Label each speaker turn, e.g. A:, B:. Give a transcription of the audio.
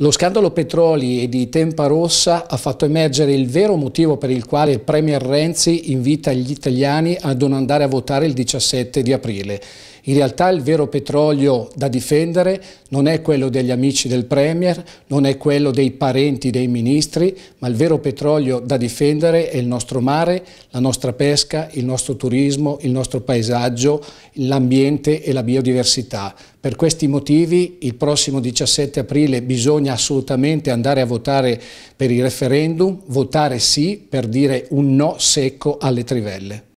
A: Lo scandalo petroli e di Tempa Rossa ha fatto emergere il vero motivo per il quale il Premier Renzi invita gli italiani a non andare a votare il 17 di aprile. In realtà il vero petrolio da difendere non è quello degli amici del Premier, non è quello dei parenti dei ministri, ma il vero petrolio da difendere è il nostro mare, la nostra pesca, il nostro turismo, il nostro paesaggio, l'ambiente e la biodiversità per questi motivi il prossimo 17 aprile bisogna assolutamente andare a votare per il referendum, votare sì per dire un no secco alle trivelle.